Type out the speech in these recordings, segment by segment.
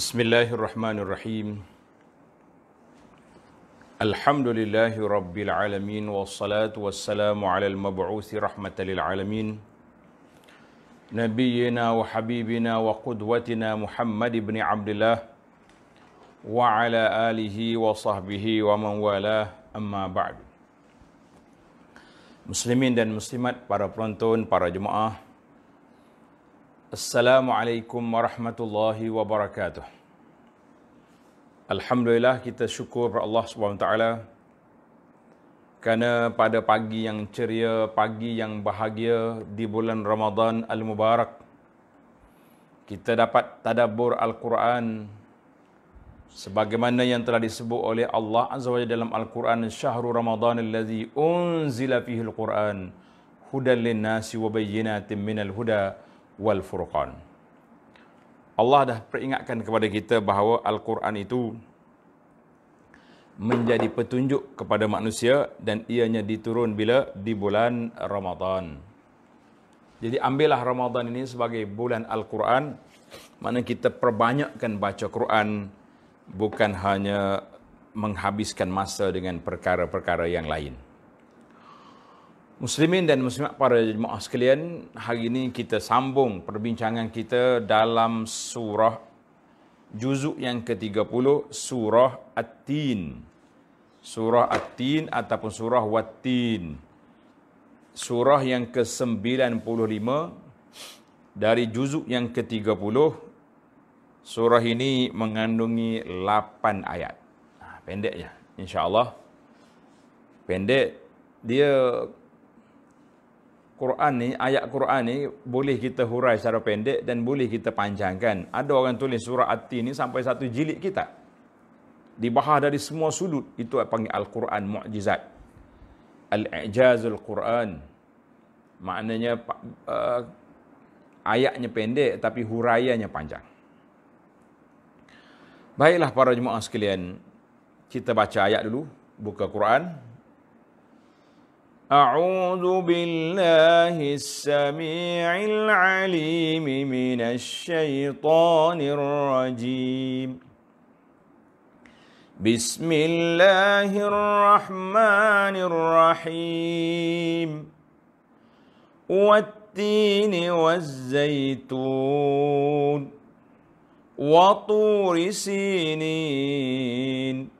بسم الله الرحمن الرحيم الحمد لله رب العالمين والصلاة والسلام على المبعوث رحمة للعالمين نبينا وحبيبنا وقدوتنا محمد بن عبد الله وعلى آله وصحبه ومن والاه أما بعد مسلمين dan muslimat para penonton para jemaah Assalamualaikum warahmatullahi wabarakatuh. Alhamdulillah kita syukur kepada Allah Subhanahu taala kerana pada pagi yang ceria, pagi yang bahagia di bulan Ramadan al-Mubarak kita dapat tadabbur al-Quran sebagaimana yang telah disebut oleh Allah Azza wa Jalla dalam Al-Quran Syahrul Ramadan allazi unzila fihi al-Quran hudan lin-nasi wa bayyinatin minal huda' wal furqan. Allah dah peringatkan kepada kita bahawa Al-Quran itu menjadi petunjuk kepada manusia dan ianya diturun bila di bulan Ramadhan. Jadi ambillah Ramadhan ini sebagai bulan Al-Quran, mana kita perbanyakkan baca Quran bukan hanya menghabiskan masa dengan perkara-perkara yang lain. Muslimin dan muslimat para jemaah sekalian, hari ini kita sambung perbincangan kita dalam surah juzuk yang ke-30, surah At-Tin. Surah At-Tin ataupun surah Wat-Tin. Surah yang ke-95 dari juzuk yang ke-30. Surah ini mengandungi 8 ayat. Ha, Pendeknya, insyaAllah. Pendek, dia Quran ni, ayat Quran ni boleh kita hurai secara pendek dan boleh kita panjangkan. Ada orang tulis surah Ati ni sampai satu jilid kita. Dibahas dari semua sudut. Itu yang panggil Al-Quran mu'jizat. Al-I'jazul Quran. Maknanya uh, ayatnya pendek tapi huraiannya panjang. Baiklah para jemaah sekalian. Kita baca ayat dulu. Buka Quran. أعوذ بالله السميع العليم من الشيطان الرجيم بسم الله الرحمن الرحيم والتين والزيتون وطور سينين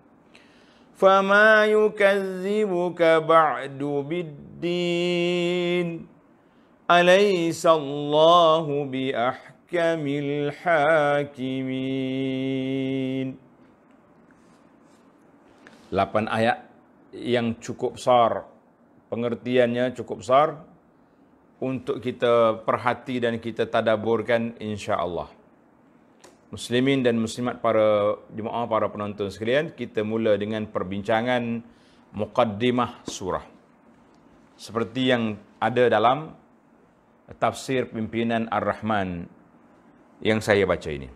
فما يكذبك بعد بالدين Allah bi بأحكم hakimin. Lapan ayat yang cukup besar pengertiannya cukup besar untuk kita perhati dan kita tadaburkan insya-Allah muslimin dan muslimat para jemaah para penonton sekalian kita mula dengan perbincangan muqaddimah surah seperti yang ada dalam tafsir pimpinan ar-rahman yang saya baca ini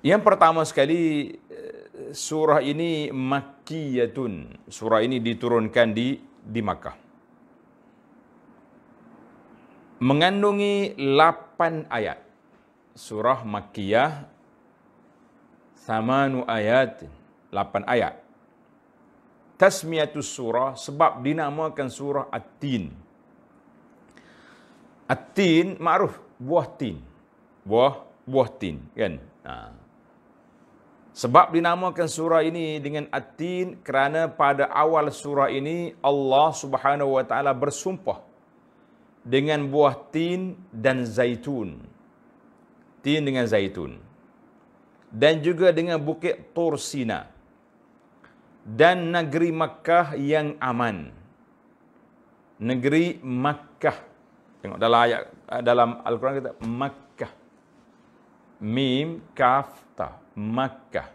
yang pertama sekali eh, surah ini makkiyatun surah ini diturunkan di di Makkah mengandungi lapan ayat surah Makkiyah samanu ayat 8 ayat. Tasmiyatus surah sebab dinamakan surah At-Tin. At-Tin makruf buah tin. Buah buah tin kan. Ha. Sebab dinamakan surah ini dengan At-Tin kerana pada awal surah ini Allah Subhanahu wa taala bersumpah dengan buah tin dan zaitun. Tin dengan zaitun. Dan juga dengan bukit Tursina. Dan negeri Makkah yang aman. Negeri Makkah. Tengok dalam ayat eh, dalam Al-Quran kita Makkah. Mim kaf ta. Makkah.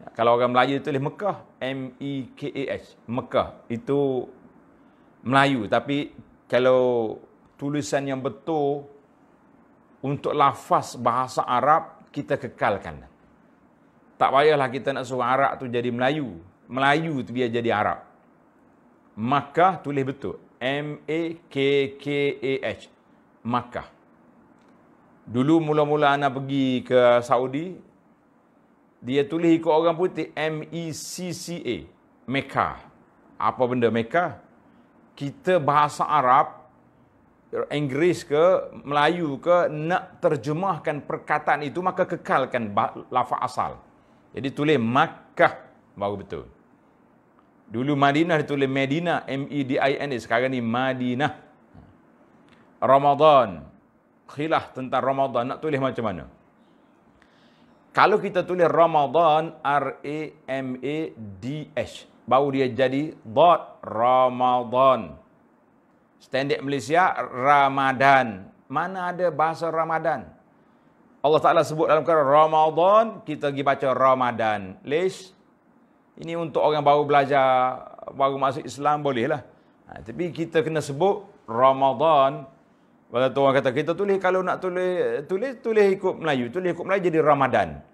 Ya, kalau orang Melayu tulis Mekah, M E K A H, Mekah itu Melayu tapi kalau tulisan yang betul untuk lafaz bahasa Arab kita kekalkan. Tak payahlah kita nak suruh Arab tu jadi Melayu. Melayu tu biar jadi Arab. Makkah tulis betul. M-A-K-K-A-H. Makkah. Dulu mula-mula anak pergi ke Saudi. Dia tulis ikut orang putih. M-E-C-C-A. Mekah. Apa benda Mekah? Kita bahasa Arab Inggeris ke Melayu ke nak terjemahkan perkataan itu maka kekalkan lafaz asal. Jadi tulis Makkah baru betul. Dulu Madinah ditulis Medina, M E D I N A sekarang ni Madinah. Ramadan khilah tentang Ramadan nak tulis macam mana? Kalau kita tulis Ramadan R A M A D H baru dia jadi dot Ramadan. Standard Malaysia Ramadan. Mana ada bahasa Ramadan? Allah Taala sebut dalam kata Ramadan, kita pergi baca Ramadan. Lis. Ini untuk orang baru belajar, baru masuk Islam bolehlah. Ha, tapi kita kena sebut Ramadan. Bila tu orang kata kita tulis kalau nak tulis tulis tulis ikut Melayu, tulis ikut Melayu jadi Ramadan.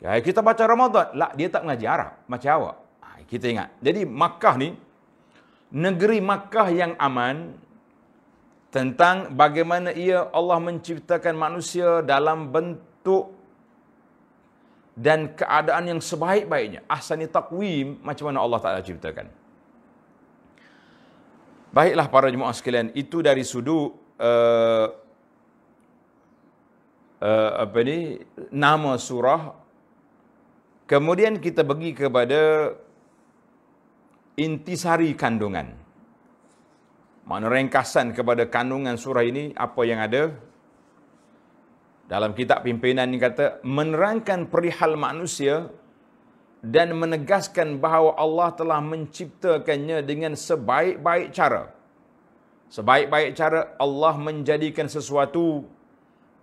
Ya, kita baca Ramadan. Lah dia tak mengaji Arab macam awak. Ha, kita ingat. Jadi Makkah ni negeri Makkah yang aman tentang bagaimana ia Allah menciptakan manusia dalam bentuk dan keadaan yang sebaik-baiknya. Ahsani takwim macam mana Allah Ta'ala ciptakan. Baiklah para jemaah sekalian, itu dari sudut uh, uh, apa ni, nama surah. Kemudian kita bagi kepada intisari kandungan. Mana ringkasan kepada kandungan surah ini, apa yang ada? Dalam kitab pimpinan ini kata, menerangkan perihal manusia dan menegaskan bahawa Allah telah menciptakannya dengan sebaik-baik cara. Sebaik-baik cara Allah menjadikan sesuatu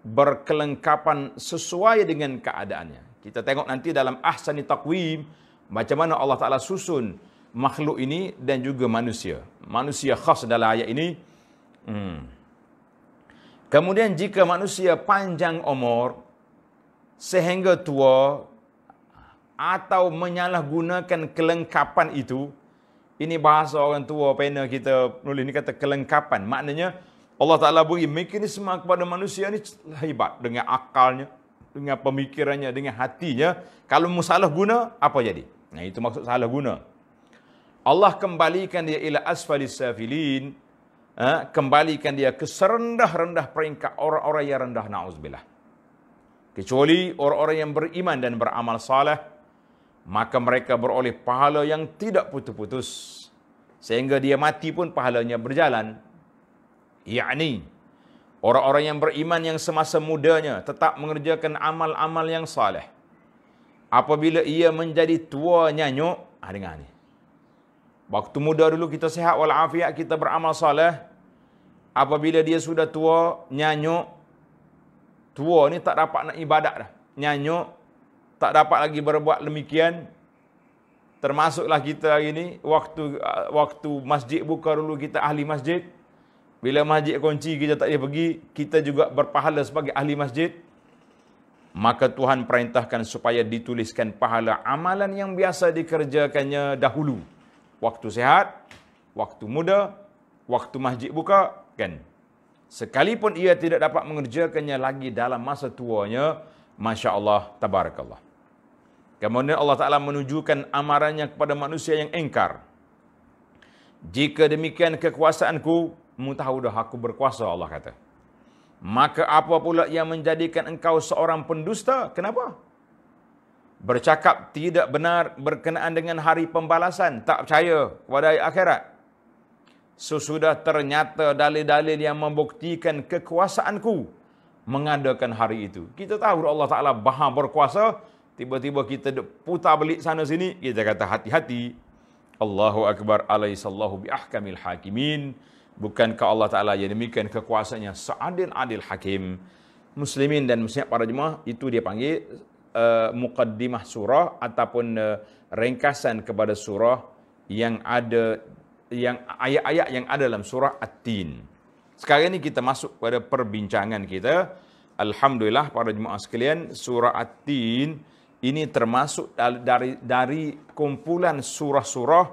berkelengkapan sesuai dengan keadaannya. Kita tengok nanti dalam Ahsani Taqwim, macam mana Allah Ta'ala susun makhluk ini dan juga manusia. Manusia khas dalam ayat ini. Hmm. Kemudian jika manusia panjang umur sehingga tua atau menyalahgunakan kelengkapan itu, ini bahasa orang tua pena kita nulis ini kata kelengkapan. Maknanya Allah Ta'ala beri mekanisme kepada manusia ini hebat dengan akalnya, dengan pemikirannya, dengan hatinya. Kalau musalah guna, apa jadi? Nah itu maksud salah guna. Allah kembalikan dia ila asfali safilin. Ha? Kembalikan dia ke serendah-rendah peringkat orang-orang yang rendah. Na'uzubillah. Kecuali orang-orang yang beriman dan beramal salah. Maka mereka beroleh pahala yang tidak putus-putus. Sehingga dia mati pun pahalanya berjalan. Ia ni orang-orang yang beriman yang semasa mudanya tetap mengerjakan amal-amal yang saleh. Apabila ia menjadi tua nyanyuk, ha, dengar ni. Waktu muda dulu kita sehat walafiat, kita beramal salih. Apabila dia sudah tua, nyanyuk. Tua ni tak dapat nak ibadat dah. Nyanyuk, tak dapat lagi berbuat demikian. Termasuklah kita hari ni, waktu uh, waktu masjid buka dulu kita ahli masjid. Bila masjid kunci kita tak boleh pergi, kita juga berpahala sebagai ahli masjid. Maka Tuhan perintahkan supaya dituliskan pahala amalan yang biasa dikerjakannya dahulu waktu sehat, waktu muda, waktu masjid buka, kan? Sekalipun ia tidak dapat mengerjakannya lagi dalam masa tuanya, Masya Allah, Tabarakallah. Kemudian Allah Ta'ala menunjukkan amarannya kepada manusia yang engkar. Jika demikian kekuasaanku, mutahudah aku berkuasa, Allah kata. Maka apa pula yang menjadikan engkau seorang pendusta? Kenapa? bercakap tidak benar berkenaan dengan hari pembalasan, tak percaya kepada akhirat. Sesudah ternyata dalil-dalil yang membuktikan kekuasaanku mengadakan hari itu. Kita tahu Allah Ta'ala baha berkuasa, tiba-tiba kita putar belik sana sini, kita kata hati-hati. Allahu Akbar Alaih alaihissallahu bi'ahkamil hakimin. Bukankah Allah Ta'ala yang demikian kekuasaannya seadil-adil hakim. Muslimin dan muslimat para jemaah, itu dia panggil uh, eh, mukaddimah surah ataupun uh, ringkasan kepada surah yang ada yang ayat-ayat yang ada dalam surah At-Tin. Sekarang ni kita masuk pada perbincangan kita. Alhamdulillah para jemaah sekalian, surah At-Tin ini termasuk dari dari kumpulan surah-surah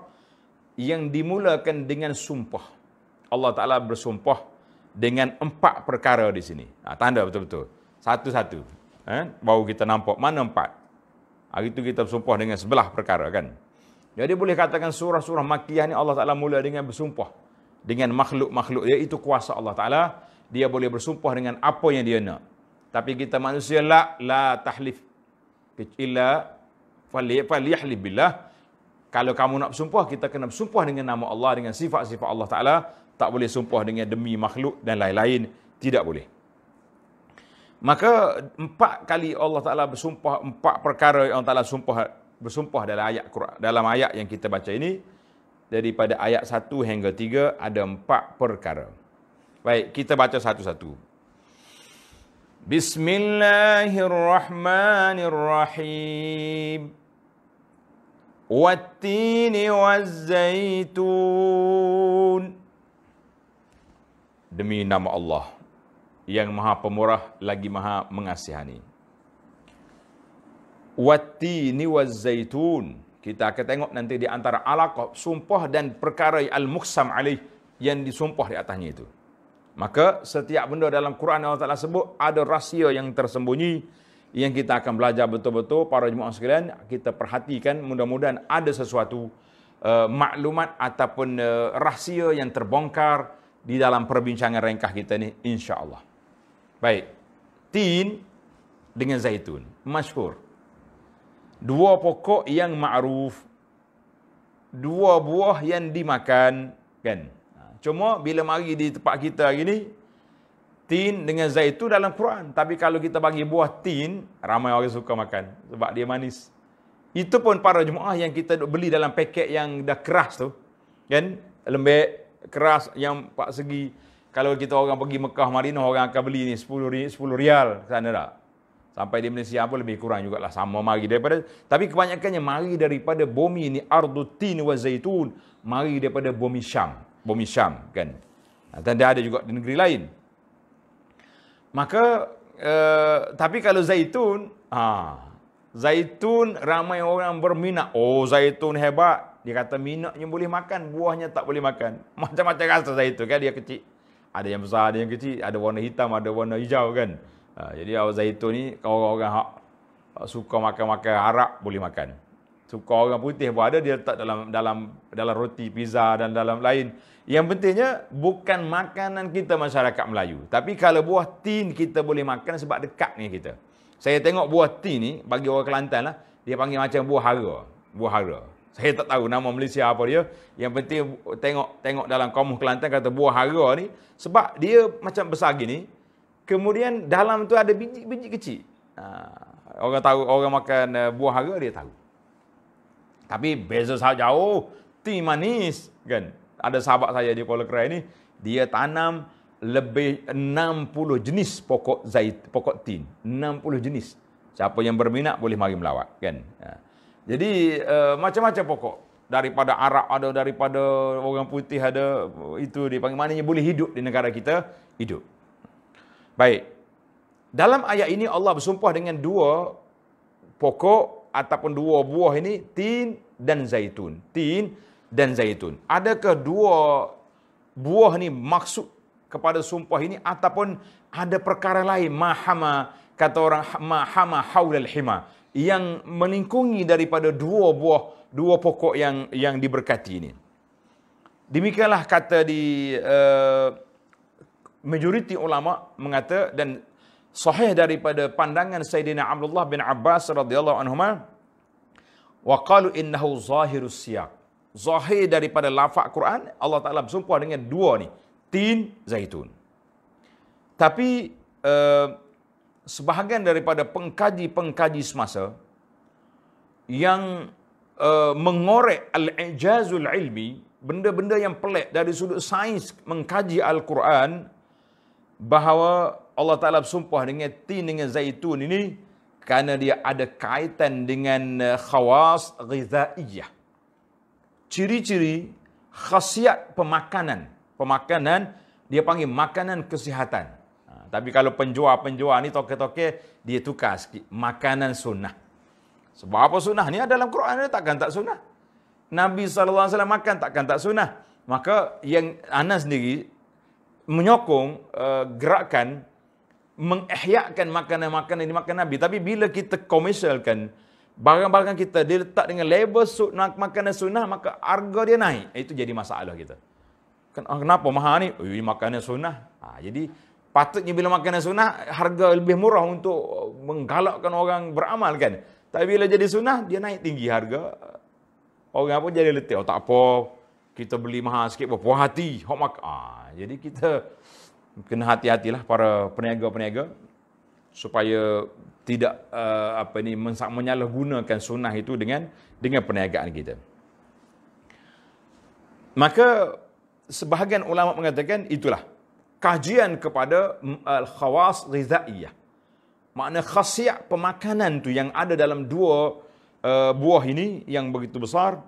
yang dimulakan dengan sumpah. Allah Taala bersumpah dengan empat perkara di sini. Ha, tanda betul-betul. Satu-satu eh, baru kita nampak mana empat. Hari itu kita bersumpah dengan sebelah perkara kan. Jadi boleh katakan surah-surah makiyah ni Allah Ta'ala mula dengan bersumpah. Dengan makhluk-makhluk dia itu kuasa Allah Ta'ala. Dia boleh bersumpah dengan apa yang dia nak. Tapi kita manusia la, la tahlif. Illa falihlih billah. Kalau kamu nak bersumpah, kita kena bersumpah dengan nama Allah, dengan sifat-sifat Allah Ta'ala. Tak boleh sumpah dengan demi makhluk dan lain-lain. Tidak boleh. Maka empat kali Allah Taala bersumpah empat perkara yang Allah Taala sumpah bersumpah dalam ayat Quran dalam ayat yang kita baca ini daripada ayat satu hingga tiga ada empat perkara. Baik, kita baca satu-satu. Bismillahirrahmanirrahim. wa zaitun demi nama Allah yang maha pemurah lagi maha mengasihani. Wattini wazzaitun. Kita akan tengok nanti di antara alaqah, sumpah dan perkara al-muqsam alih yang disumpah di atasnya itu. Maka setiap benda dalam Quran Allah Ta'ala sebut ada rahsia yang tersembunyi yang kita akan belajar betul-betul para jemaah sekalian kita perhatikan mudah-mudahan ada sesuatu uh, maklumat ataupun uh, rahsia yang terbongkar di dalam perbincangan ringkas kita ini insya-Allah. Baik. Tin dengan zaitun. Masyur. Dua pokok yang ma'ruf. Dua buah yang dimakan. Kan? Ha, cuma bila mari di tempat kita hari ni, tin dengan zaitun dalam Quran. Tapi kalau kita bagi buah tin, ramai orang suka makan. Sebab dia manis. Itu pun para jemaah yang kita beli dalam paket yang dah keras tu. Kan? Lembek, keras yang empat segi kalau kita orang pergi Mekah Madinah orang akan beli ni 10 rial, 10 rial sana tak? Sampai di Malaysia pun lebih kurang jugalah sama mari daripada tapi kebanyakannya mari daripada bumi ni Ardutin wa Zaitun mari daripada bumi Syam. Bumi Syam kan. Dan dia ada juga di negeri lain. Maka uh, tapi kalau Zaitun ha Zaitun ramai orang berminat. Oh Zaitun hebat. Dia kata minatnya boleh makan, buahnya tak boleh makan. Macam-macam rasa Zaitun kan dia kecil ada yang besar, ada yang kecil, ada warna hitam, ada warna hijau kan. Ha, jadi awak Zaitun ni orang-orang hak suka makan-makan Arab boleh makan. Suka orang putih pun ada dia letak dalam dalam dalam roti pizza dan dalam lain. Yang pentingnya bukan makanan kita masyarakat Melayu. Tapi kalau buah tin kita boleh makan sebab dekat dengan kita. Saya tengok buah tin ni bagi orang Kelantan lah dia panggil macam buah hara. Buah hara. Saya tak tahu nama Malaysia apa dia. Yang penting tengok tengok dalam kaum Kelantan kata buah hara ni. Sebab dia macam besar gini. Kemudian dalam tu ada biji-biji kecil. Ha, orang tahu orang makan eh, buah hara dia tahu. Tapi beza sangat jauh. Ti manis kan. Ada sahabat saya di Kuala Kerai ni. Dia tanam lebih 60 jenis pokok zait, pokok tin. 60 jenis. Siapa yang berminat boleh mari melawat kan. Ha. Jadi uh, macam-macam pokok daripada Arab ada daripada orang putih ada itu dipanggil maknanya boleh hidup di negara kita hidup. Baik. Dalam ayat ini Allah bersumpah dengan dua pokok ataupun dua buah ini tin dan zaitun. Tin dan zaitun. Adakah dua buah ini maksud kepada sumpah ini ataupun ada perkara lain mahama kata orang mahama haulal hima yang melingkungi daripada dua buah dua pokok yang yang diberkati ini. Demikianlah kata di uh, majoriti ulama mengata dan sahih daripada pandangan Sayyidina Abdullah bin Abbas radhiyallahu anhu wa qalu innahu zahirus siyaq zahir daripada lafaz Quran Allah Taala bersumpah dengan dua ni tin zaitun tapi uh, sebahagian daripada pengkaji-pengkaji semasa yang uh, mengorek al-ijazul ilmi, benda-benda yang pelik dari sudut sains mengkaji al-Quran bahawa Allah Taala bersumpah dengan tin dengan zaitun ini kerana dia ada kaitan dengan eh, khawas ghizaiyah. Ciri-ciri khasiat pemakanan. Pemakanan dia panggil makanan kesihatan. Tapi kalau penjual-penjual ni toke-toke, dia tukar sikit. Makanan sunnah. Sebab apa sunnah ni? Dalam Quran ni takkan tak sunnah. Nabi SAW makan takkan tak sunnah. Maka yang Anas sendiri menyokong uh, eh, gerakan mengihyakan makanan-makanan yang dimakan Nabi. Tapi bila kita komersialkan barang-barang kita dia diletak dengan label sunnah makanan sunnah, maka harga dia naik. Itu jadi masalah kita. Kenapa mahal ni? Ui, makanan sunnah. Ha, jadi Patutnya bila makanan sunnah, harga lebih murah untuk menggalakkan orang beramal kan. Tapi bila jadi sunnah, dia naik tinggi harga. Orang apa jadi letih. Oh, tak apa. Kita beli mahal sikit, berpuas hati. Hok ah, jadi kita kena hati-hatilah para peniaga-peniaga. Supaya tidak uh, apa ni menyalahgunakan sunnah itu dengan dengan perniagaan kita. Maka sebahagian ulama mengatakan itulah kajian kepada mm, al-khawas ghizaiyah. Makna khasiat pemakanan tu yang ada dalam dua uh, buah ini yang begitu besar.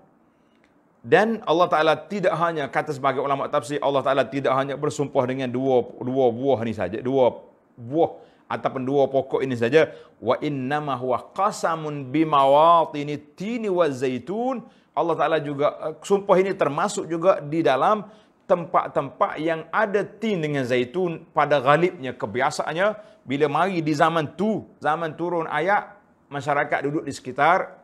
Dan Allah Ta'ala tidak hanya, kata sebagai ulama tafsir, Allah Ta'ala tidak hanya bersumpah dengan dua dua buah ini saja. Dua buah ataupun dua pokok ini saja. Wa innama huwa qasamun bimawatini tini wa zaitun. Allah Ta'ala juga, eh, sumpah ini termasuk juga di dalam tempat-tempat yang ada tin dengan zaitun pada galibnya kebiasaannya bila mari di zaman tu zaman turun ayat masyarakat duduk di sekitar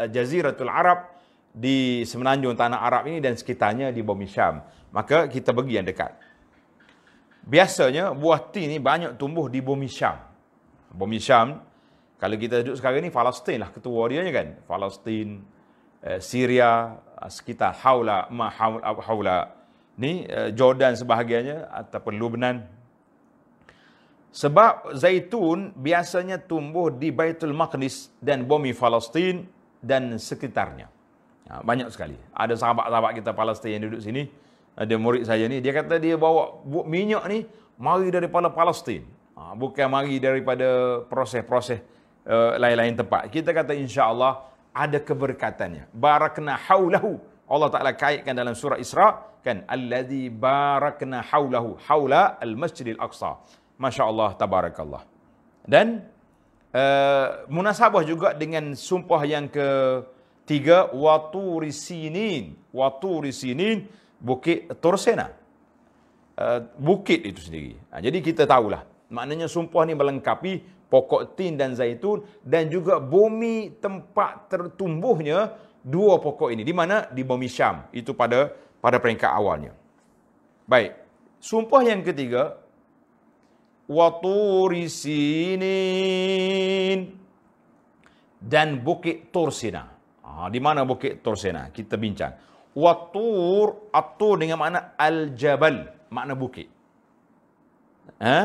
eh, jaziratul arab di semenanjung tanah arab ini dan sekitarnya di bumi syam maka kita pergi yang dekat biasanya buah tin ini banyak tumbuh di bumi syam bumi syam kalau kita duduk sekarang ni Palestin lah ketua dia kan Palestin eh, Syria eh, sekitar haula ma haula ni eh, Jordan sebahagiannya ataupun Lubnan sebab zaitun biasanya tumbuh di Baitul Maqdis dan bumi Palestin dan sekitarnya. Ha, banyak sekali. Ada sahabat-sahabat kita Palestin yang duduk sini. Ada eh, murid saya ni, dia kata dia bawa minyak ni mari daripada Palestin. Ha, bukan mari daripada proses-proses eh, lain-lain tempat. Kita kata insya-Allah ada keberkatannya. Barakna haulahu. Allah Taala kaitkan dalam surah Isra kan allazi barakna haulahu haula al-masjidil aqsa. masya tabarakallah. Dan uh, munasabah juga dengan sumpah yang ke tiga wa turisinin wa turisinin bukit tursena uh, eh, bukit itu sendiri ha, jadi kita tahulah maknanya sumpah ni melengkapi pokok tin dan zaitun dan juga bumi tempat tertumbuhnya dua pokok ini. Di mana? Di Bumi Syam. Itu pada pada peringkat awalnya. Baik. Sumpah yang ketiga. Waturisinin. Dan Bukit Tursina. Ha, di mana Bukit Tursina? Kita bincang. Watur atau dengan makna Al-Jabal. Makna bukit. Ha?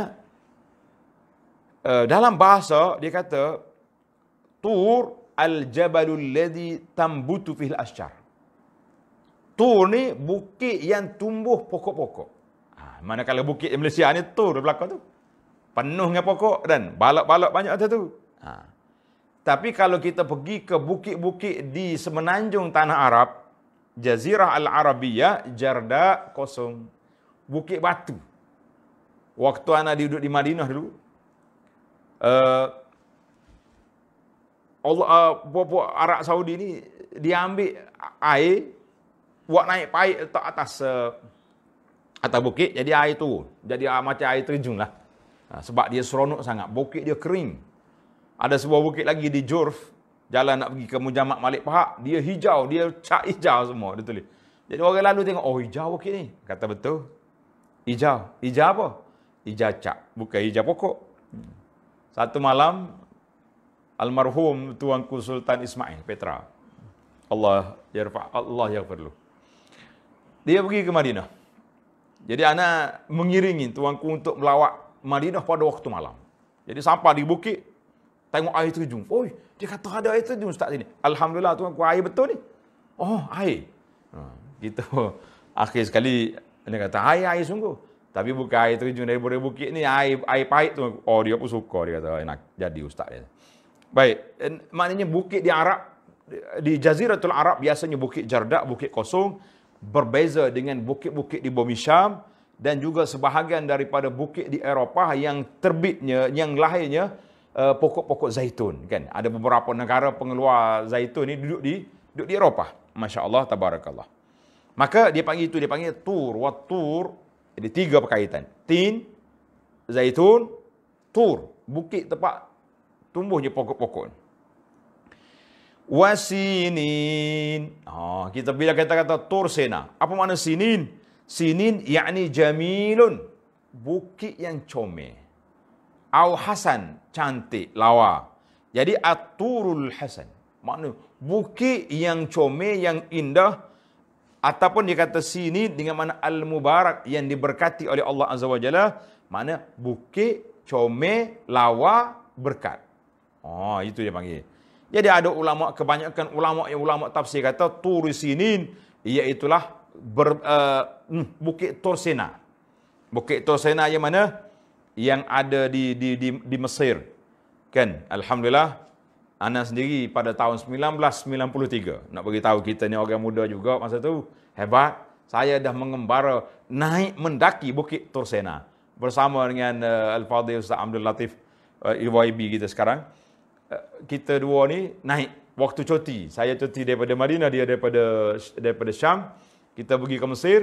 Uh, dalam bahasa, dia kata, Tur al-jabalul ladhi tambutu fihil asyar. Tur ni bukit yang tumbuh pokok-pokok. Ha, kalau bukit di Malaysia ni tur di belakang tu. Penuh dengan pokok dan balok-balok banyak atas tu. Ha. Tapi kalau kita pergi ke bukit-bukit di semenanjung tanah Arab, Jazirah Al-Arabiyah, Jarda kosong. Bukit batu. Waktu ana duduk di Madinah dulu, uh, Allah uh, ah, buat Arab Saudi ni dia ambil air buat naik paik letak atas uh, atas bukit jadi air tu jadi uh, macam air terjun lah uh, sebab dia seronok sangat bukit dia kering ada sebuah bukit lagi di Jurf jalan nak pergi ke Mujamak Malik Pahak dia hijau dia cak hijau semua dia tulis jadi orang lalu tengok oh hijau bukit ni kata betul hijau hijau apa hijau cak bukan hijau pokok hmm. satu malam almarhum tuanku Sultan Ismail Petra. Allah yarfa Allah yang perlu. Dia pergi ke Madinah. Jadi ana mengiringi tuanku untuk melawat Madinah pada waktu malam. Jadi sampai di bukit tengok air terjun. Oi, dia kata ada air terjun ustaz sini. Alhamdulillah tuanku air betul ni. Oh, air. Ha, kita akhir sekali dia kata air air sungguh. Tapi bukan air terjun dari bukit ni, air air pahit tu. Oh, dia pun suka dia kata enak. Jadi ustaz dia. Baik, maknanya bukit di Arab di Jaziratul Arab biasanya bukit Jardak, bukit kosong berbeza dengan bukit-bukit di Bumi Syam dan juga sebahagian daripada bukit di Eropah yang terbitnya yang lahirnya uh, pokok-pokok zaitun kan. Ada beberapa negara pengeluar zaitun ni duduk di duduk di Eropah. Masya-Allah tabarakallah. Maka dia panggil itu dia panggil tur wa tur. Jadi tiga perkaitan. Tin, zaitun, tur, bukit tempat tumbuhnya pokok-pokok. Wasinin. Oh, kita bila kita kata tursena. Apa makna sinin? Sinin yakni jamilun. Bukit yang comel. Au hasan. Cantik. Lawa. Jadi aturul hasan. Makna bukit yang comel, yang indah. Ataupun dikata sinin dengan mana al-mubarak yang diberkati oleh Allah Azza wa Jalla. Makna bukit, comel, lawa, berkat. Oh, itu dia panggil. Jadi ada ulama kebanyakan ulama yang ulama tafsir kata Turisinin iaitu lah uh, eh, hmm, Bukit Tursina. Bukit Tursina yang mana? Yang ada di di di, di Mesir. Kan? Alhamdulillah Anas sendiri pada tahun 1993 nak bagi tahu kita ni orang muda juga masa tu hebat saya dah mengembara naik mendaki Bukit Tursena bersama dengan uh, Al-Fadhil Ustaz Abdul Latif uh, eh, IYB kita sekarang kita dua ni naik waktu cuti. Saya cuti daripada Marina, dia daripada daripada Syam. Kita pergi ke Mesir,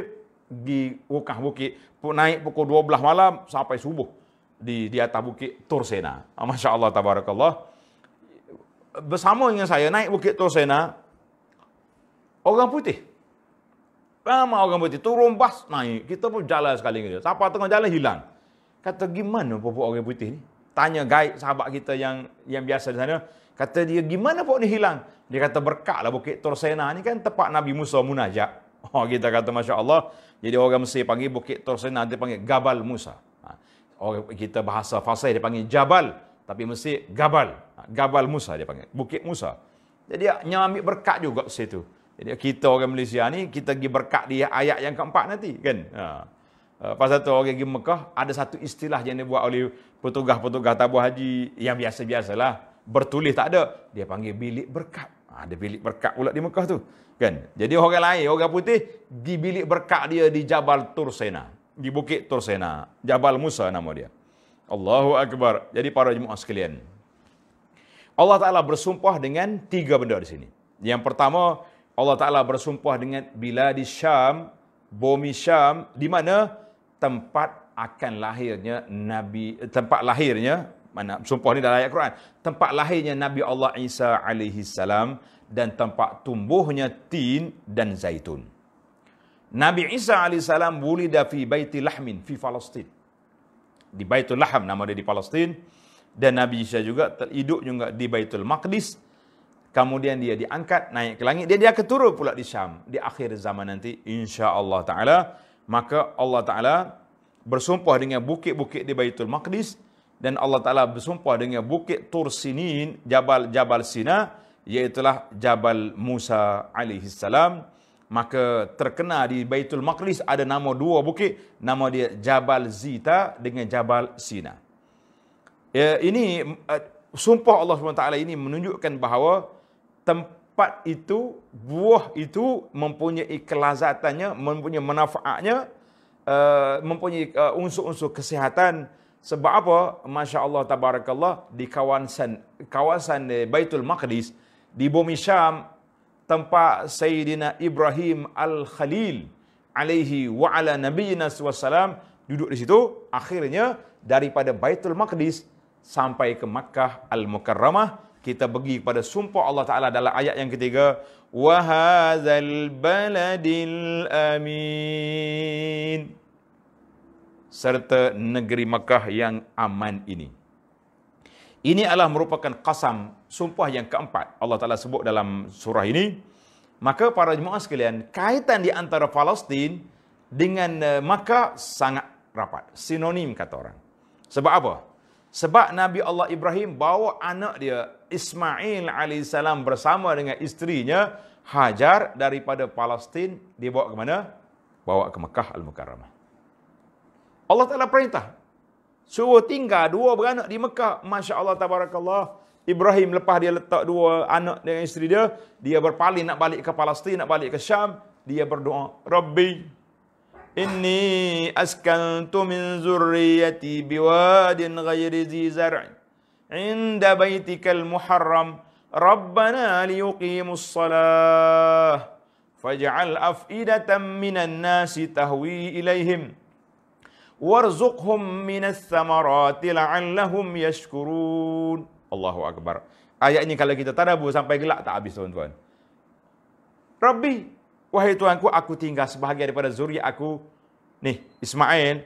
di Wukah Bukit. Naik pukul 12 malam sampai subuh di di atas Bukit Tursena. Ah, Masya Allah, Tabarakallah. Bersama dengan saya, naik Bukit Tursena, orang putih. Ramai orang putih. Turun bas, naik. Kita pun jalan sekali. Siapa tengah jalan, hilang. Kata, gimana pokok orang putih ni? tanya guide sahabat kita yang yang biasa di sana. Kata dia, gimana pokok ni hilang? Dia kata, berkatlah Bukit Tur Sena ni kan tempat Nabi Musa munajat. Oh, kita kata, Masya Allah. Jadi orang Mesir panggil Bukit Tur Sena, dia panggil Gabal Musa. Ha. Orang kita bahasa Fasih dia panggil Jabal. Tapi mesti Gabal. Ha, Gabal Musa dia panggil. Bukit Musa. Jadi dia ambil berkat juga situ. Jadi kita orang Malaysia ni, kita pergi berkat dia ayat yang keempat nanti. Kan? Ha. Eh, pasal tu orang pergi Mekah, ada satu istilah yang buat oleh petugas-petugas tabu haji yang biasa-biasalah. Bertulis tak ada. Dia panggil bilik berkat. Ada ah, bilik berkat pula di Mekah tu. Kan? Jadi orang lain, orang putih, di bilik berkat dia di Jabal Tursena. Di Bukit Tursena. Jabal Musa nama dia. Allahu Akbar. Jadi para jemaah sekalian. Allah Ta'ala bersumpah dengan tiga benda di sini. Yang pertama, Allah Ta'ala bersumpah dengan bila di Syam, bumi Syam, Di mana? tempat akan lahirnya Nabi eh, tempat lahirnya mana sumpah ni dalam ayat Quran tempat lahirnya Nabi Allah Isa alaihi salam dan tempat tumbuhnya tin dan zaitun Nabi Isa alaihi salam wulida fi baiti lahmin fi Palestin di Baitul Lahm nama dia di Palestin dan Nabi Isa juga hidup juga di Baitul Maqdis kemudian dia diangkat naik ke langit dia dia keturun pula di Syam di akhir zaman nanti insya-Allah taala maka Allah Ta'ala bersumpah dengan bukit-bukit di Baitul Maqdis dan Allah Ta'ala bersumpah dengan bukit Tursinin, Jabal Jabal Sina, iaitulah Jabal Musa Salam Maka terkena di Baitul Maqdis ada nama dua bukit, nama dia Jabal Zita dengan Jabal Sina. Ya, ini eh, sumpah Allah SWT ini menunjukkan bahawa tempat empat itu buah itu mempunyai kelazatannya, mempunyai manfaatnya, eh, mempunyai eh, unsur-unsur kesihatan. Sebab apa? Masya Allah tabarakallah di kawasan kawasan eh, Baitul Maqdis di bumi Syam tempat Sayyidina Ibrahim Al-Khalil alaihi wa ala nabiyina wassalam duduk di situ akhirnya daripada Baitul Maqdis sampai ke Makkah Al-Mukarramah kita bagi kepada sumpah Allah Taala dalam ayat yang ketiga wa hadzal baladil amin serta negeri Mekah yang aman ini ini adalah merupakan qasam sumpah yang keempat Allah Taala sebut dalam surah ini maka para jemaah sekalian kaitan di antara Palestin dengan eh, Mekah sangat rapat sinonim kata orang sebab apa sebab Nabi Allah Ibrahim bawa anak dia Ismail AS bersama dengan isterinya Hajar daripada Palestin dia bawa ke mana? Bawa ke Mekah Al-Mukarramah. Allah Ta'ala perintah. Suruh tinggal dua beranak di Mekah. Masya Allah Tabarakallah. Ibrahim lepas dia letak dua anak dengan isteri dia. Dia berpaling nak balik ke Palestin, nak balik ke Syam. Dia berdoa. Rabbi, إني أسكنت من ذريتي بواد غير ذي زرع عند بيتك المحرم ربنا ليقيموا الصلاة فاجعل أفئدة من الناس تهوي إليهم وارزقهم من الثمرات لعلهم يشكرون الله أكبر Ayat ini kalau kita tadabbur sampai gelak tak habis tuan-tuan. Rabbi Wahai tuanku, aku tinggal sebahagian daripada zuriat aku. Ni, Ismail.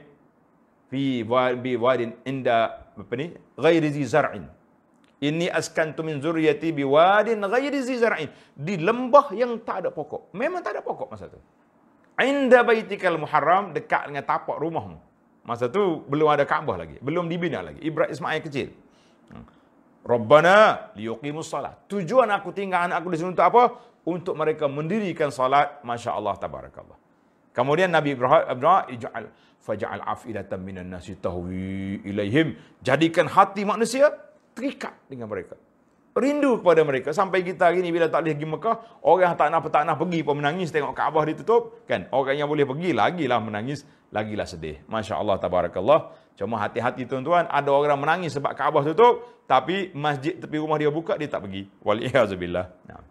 Fi bi wadin inda, apa ni? Ghairi zi zar'in. Ini askan tu min zuriati bi wadin ghairi zi zar'in. Di lembah yang tak ada pokok. Memang tak ada pokok masa tu. Inda baitikal muharram, dekat dengan tapak rumahmu. Masa tu belum ada Kaabah lagi. Belum dibina lagi. Ibrahim Ismail kecil. Hmm. Rabbana liyuqimus salat. Tujuan aku tinggal anak aku di sini untuk apa? untuk mereka mendirikan salat masya-Allah tabarakallah kemudian nabi Ibrahim ij'al faj'al afidatan minan nasi tahwi ilaihim jadikan hati manusia terikat dengan mereka rindu kepada mereka sampai kita hari ni bila tak boleh pergi Mekah orang tak nak tak nak pergi pun menangis tengok Kaabah ditutup kan orang yang boleh pergi lagilah menangis lagilah sedih masya-Allah tabarakallah cuma hati-hati tuan-tuan ada orang menangis sebab Kaabah tutup tapi masjid tepi rumah dia buka dia tak pergi wal iazbillah nah.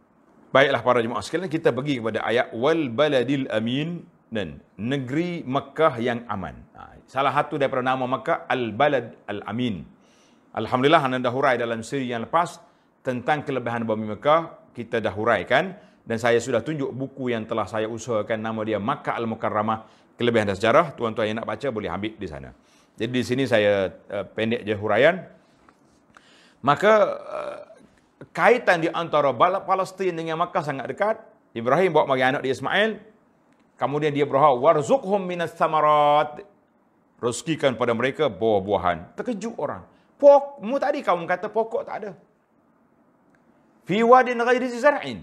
Baiklah para jemaah sekalian kita pergi kepada ayat wal baladil amin dan negeri Mekah yang aman. Ha, salah satu daripada nama Mekah al balad al amin. Alhamdulillah anda dah hurai dalam siri yang lepas tentang kelebihan bumi Mekah kita dah huraikan dan saya sudah tunjuk buku yang telah saya usahakan nama dia Makkah Al-Mukarramah kelebihan dan sejarah tuan-tuan yang nak baca boleh ambil di sana. Jadi di sini saya uh, pendek je huraian. Maka uh, kaitan di antara Palestin dengan Makkah sangat dekat. Ibrahim bawa mari anak dia Ismail. Kemudian dia berhak warzuqhum minas samarat. Rezekikan pada mereka buah-buahan. Terkejut orang. Pok, mu tadi kamu kata pokok tak ada. Fi wadi ghairi zar'in.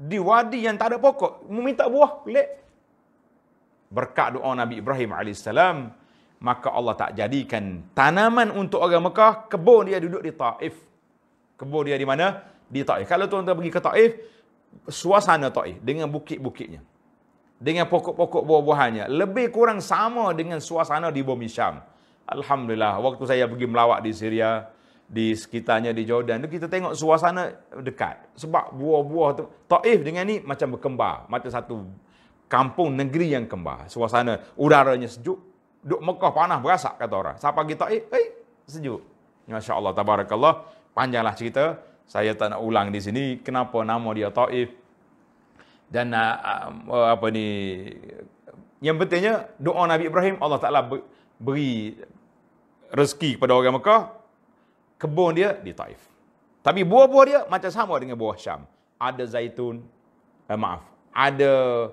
Di wadi yang tak ada pokok, mu minta buah, pelik. Berkat doa Nabi Ibrahim AS, maka Allah tak jadikan tanaman untuk orang Mekah, kebun dia duduk di Taif kebun dia di mana? Di Taif. Kalau tuan-tuan pergi ke Taif, suasana Taif dengan bukit-bukitnya. Dengan pokok-pokok buah-buahannya. Lebih kurang sama dengan suasana di Bumi Syam. Alhamdulillah, waktu saya pergi melawat di Syria, di sekitarnya di Jordan, kita tengok suasana dekat. Sebab buah-buah tu, Taif dengan ini macam berkembar. Macam satu kampung negeri yang kembar. Suasana udaranya sejuk. Duk Mekah panah berasak kata orang. Siapa pergi Taif, eh, sejuk. Masya Allah, tabarakallah panjanglah cerita. Saya tak nak ulang di sini kenapa nama dia Taif. Dan ah, ah, ah, apa ni yang pentingnya doa Nabi Ibrahim Allah Taala beri rezeki kepada orang Mekah kebun dia di Taif. Tapi buah-buah dia macam sama dengan buah Syam. Ada zaitun, eh, maaf, ada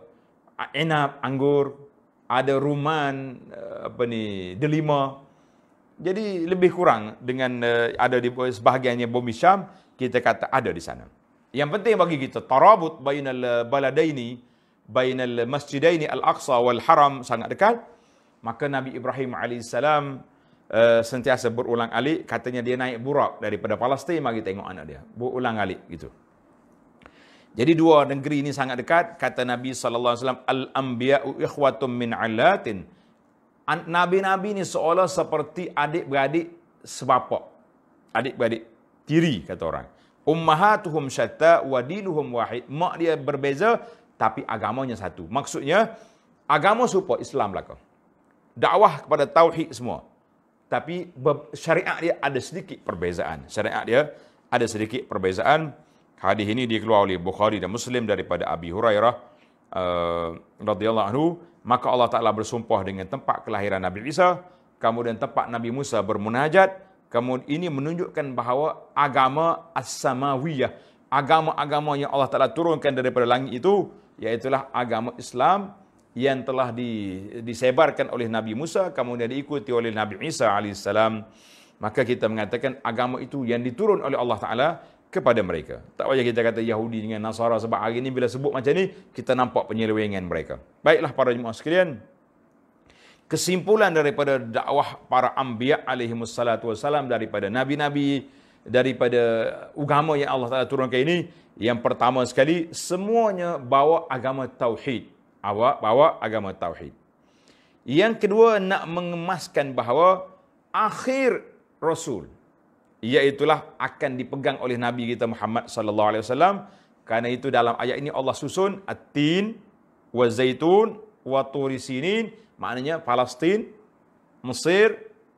enak anggur, ada ruman eh, apa ni delima jadi lebih kurang dengan uh, ada di sebahagiannya bumi Syam, kita kata ada di sana. Yang penting bagi kita, tarabut bainal eh, baladaini, bainal masjidaini al-Aqsa wal haram sangat dekat. Maka Nabi Ibrahim Alaihissalam uh, eh, sentiasa berulang alik, katanya dia naik burak daripada Palestin, mari tengok anak dia. Berulang alik gitu. Jadi dua negeri ini sangat dekat, kata Nabi SAW, al-anbiya'u Ikhwatun min alatin. Al Nabi-Nabi ni seolah seperti adik-beradik sebapak. Adik-beradik tiri, kata orang. Ummahatuhum syatta wa dinuhum wahid. Mak dia berbeza, tapi agamanya satu. Maksudnya, agama serupa Islam lah Dakwah kepada tauhid semua. Tapi syariat dia ada sedikit perbezaan. Syariat dia ada sedikit perbezaan. Hadis ini dikeluarkan oleh Bukhari dan Muslim daripada Abi Hurairah uh, radhiyallahu anhu Maka Allah Ta'ala bersumpah dengan tempat kelahiran Nabi Isa, kemudian tempat Nabi Musa bermunajat, kemudian ini menunjukkan bahawa agama As-Samawiyah, agama-agama yang Allah Ta'ala turunkan daripada langit itu, iaitulah agama Islam yang telah di, disebarkan oleh Nabi Musa, kemudian diikuti oleh Nabi Isa AS. Maka kita mengatakan agama itu yang diturun oleh Allah Ta'ala, kepada mereka. Tak payah kita kata Yahudi dengan Nasara sebab hari ini bila sebut macam ni, kita nampak penyelewengan mereka. Baiklah para jemaah sekalian. Kesimpulan daripada dakwah para ambiya alaihi wassalatu wassalam daripada nabi-nabi, daripada agama yang Allah Ta'ala turunkan ini, yang pertama sekali, semuanya bawa agama tauhid. Awak bawa agama tauhid. Yang kedua, nak mengemaskan bahawa akhir Rasul, iaitulah akan dipegang oleh Nabi kita Muhammad sallallahu alaihi wasallam. Karena itu dalam ayat ini Allah susun Atin, tin wa zaitun wa turisinin maknanya Palestin, Mesir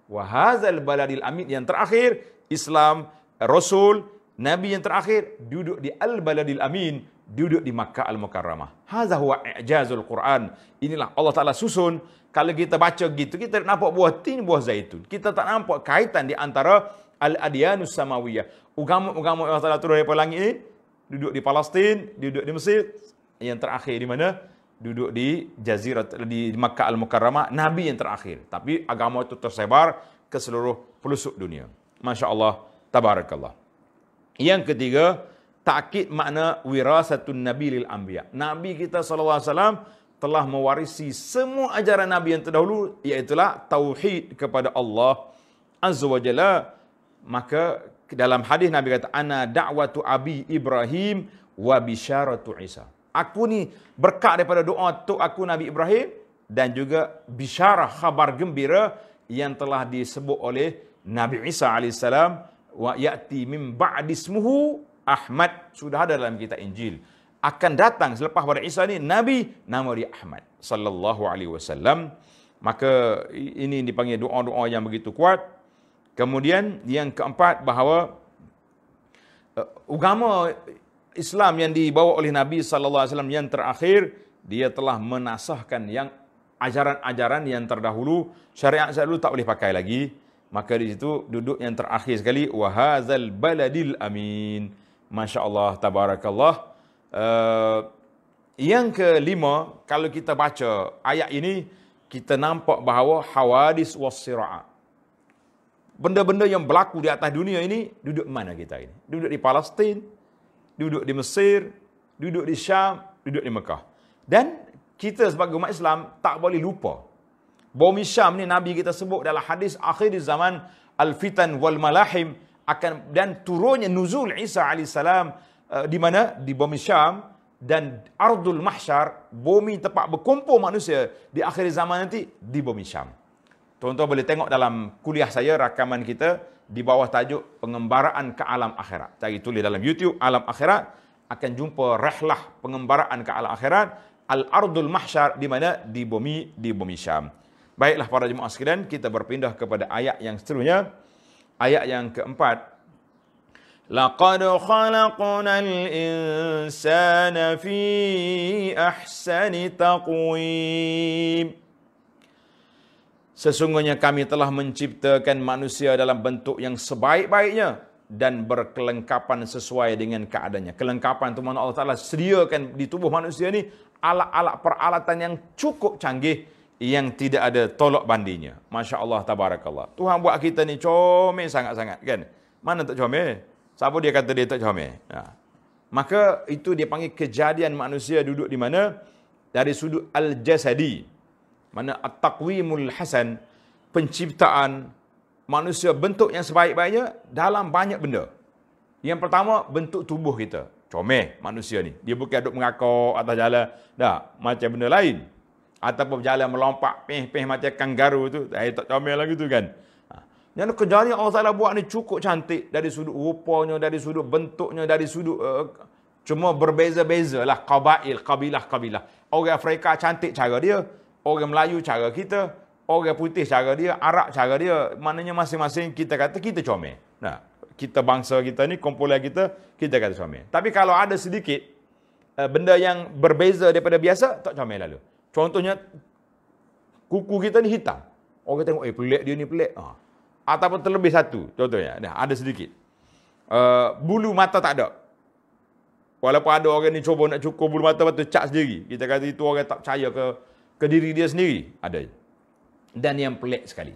wa hazal baladil amin yang terakhir Islam, Rasul, Nabi yang terakhir duduk di al-baladil amin duduk di Makkah Al-Mukarramah. Hadza huwa i'jazul Quran. Inilah Allah Taala susun kalau kita baca gitu kita nampak buah tin buah zaitun. Kita tak nampak kaitan di antara Al-Adiyanus Samawiyah. Ugamu Ugamu Allah Ta'ala turun daripada langit ni, duduk di Palestin, duduk di Mesir, yang terakhir di mana? Duduk di Jazirah, di Makkah Al-Mukarramah, Nabi yang terakhir. Tapi agama itu tersebar ke seluruh pelusuk dunia. Masya Allah, Tabarakallah. Yang ketiga, takkit makna wirasatun Nabi lil Ambiya. Nabi kita SAW telah mewarisi semua ajaran Nabi yang terdahulu, iaitulah tauhid kepada Allah Azza wa Jalla maka dalam hadis Nabi kata ana da'watu abi Ibrahim wa bisyaratu Isa. Aku ni berkat daripada doa tok aku Nabi Ibrahim dan juga bisyarah khabar gembira yang telah disebut oleh Nabi Isa AS. Wa ya'ti min ba'dismuhu Ahmad. Sudah ada dalam kitab Injil. Akan datang selepas pada Isa ni Nabi nama dia Ahmad. Sallallahu alaihi wasallam. Maka ini dipanggil doa-doa yang begitu kuat. Kemudian yang keempat bahawa agama uh, Islam yang dibawa oleh Nabi sallallahu alaihi wasallam yang terakhir dia telah menasahkan yang ajaran-ajaran yang terdahulu syariat dahulu tak boleh pakai lagi maka di situ duduk yang terakhir sekali wa hazal baladil amin masyaallah tabarakallah uh, yang kelima kalau kita baca ayat ini kita nampak bahawa hawadis wasiraat benda-benda yang berlaku di atas dunia ini duduk mana kita ini? Duduk di Palestin, duduk di Mesir, duduk di Syam, duduk di Mekah. Dan kita sebagai umat Islam tak boleh lupa. Bumi Syam ni Nabi kita sebut dalam hadis akhir di zaman al-fitan wal malahim akan dan turunnya nuzul Isa AS uh, eh, di mana di bumi Syam dan ardul mahsyar bumi tempat berkumpul manusia di akhir zaman nanti di bumi Syam. Tuan-tuan boleh tengok dalam kuliah saya, rakaman kita di bawah tajuk pengembaraan ke alam akhirat. Cari tulis dalam YouTube, alam akhirat. Akan jumpa rehlah pengembaraan ke alam akhirat. Al-Ardul Mahsyar di mana? Di bumi, di bumi Syam. Baiklah para jemaah sekalian, kita berpindah kepada ayat yang seterusnya. Ayat yang keempat. Laqad al insana fi ahsani taqwim. Sesungguhnya kami telah menciptakan manusia dalam bentuk yang sebaik-baiknya dan berkelengkapan sesuai dengan keadaannya. Kelengkapan itu mana Allah Ta'ala sediakan di tubuh manusia ini alat-alat peralatan yang cukup canggih yang tidak ada tolak bandinya. Masya Allah, Tabarakallah. Tuhan buat kita ni comel sangat-sangat kan. Mana tak comel? Siapa dia kata dia tak comel? Ya. Maka itu dia panggil kejadian manusia duduk di mana? Dari sudut al-jasadi mana at-taqwimul hasan penciptaan manusia bentuk yang sebaik-baiknya dalam banyak benda. Yang pertama bentuk tubuh kita. Comel manusia ni. Dia bukan duduk mengakak atas jala, dah macam benda lain. Ataupun berjalan melompat pih-pih macam kanggaru tu, eh, tak comel lagi tu kan. Ha. Yang kejadian Allah Ta'ala buat ni cukup cantik dari sudut rupanya, dari sudut bentuknya, dari sudut uh, cuma berbeza-beza lah. kabilah-kabilah. Orang Afrika cantik cara dia orang Melayu cara kita, orang putih cara dia, Arab cara dia, maknanya masing-masing kita kata kita comel. Nah, kita bangsa kita ni, kumpulan kita, kita kata comel. Tapi kalau ada sedikit eh, benda yang berbeza daripada biasa, tak comel lalu. Contohnya, kuku kita ni hitam. Orang tengok, eh pelik dia ni pelik. Ha. Ataupun terlebih satu, contohnya. Nah, ada sedikit. Uh, bulu mata tak ada. Walaupun ada orang ni cuba nak cukur bulu mata, lepas cak sendiri. Kita kata itu orang tak percaya ke ke diri dia sendiri ada. Dan yang pelik sekali.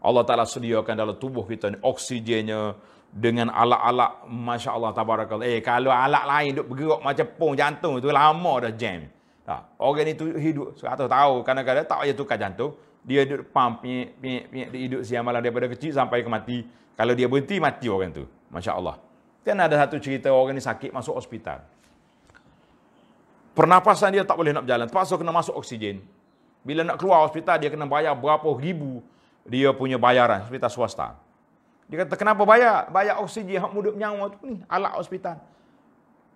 Allah Ta'ala sediakan dalam tubuh kita ni oksigennya dengan alat-alat Masya Allah Tabarakallah. Eh kalau alat lain duduk bergerak macam pung jantung itu lama dah jam. Tak. Orang itu hidup 100 tahun kadang-kadang tak payah tukar jantung. Dia duduk pump, pinyik, pinyik, pinyik, dia hidup siang malam daripada kecil sampai ke mati. Kalau dia berhenti, mati orang tu. Masya Allah. Kan ada satu cerita orang ni sakit masuk hospital. Pernapasan dia tak boleh nak berjalan. Terpaksa kena masuk oksigen. Bila nak keluar hospital, dia kena bayar berapa ribu dia punya bayaran hospital swasta. Dia kata, kenapa bayar? Bayar oksigen, hak muda nyawa tu ni, alat hospital.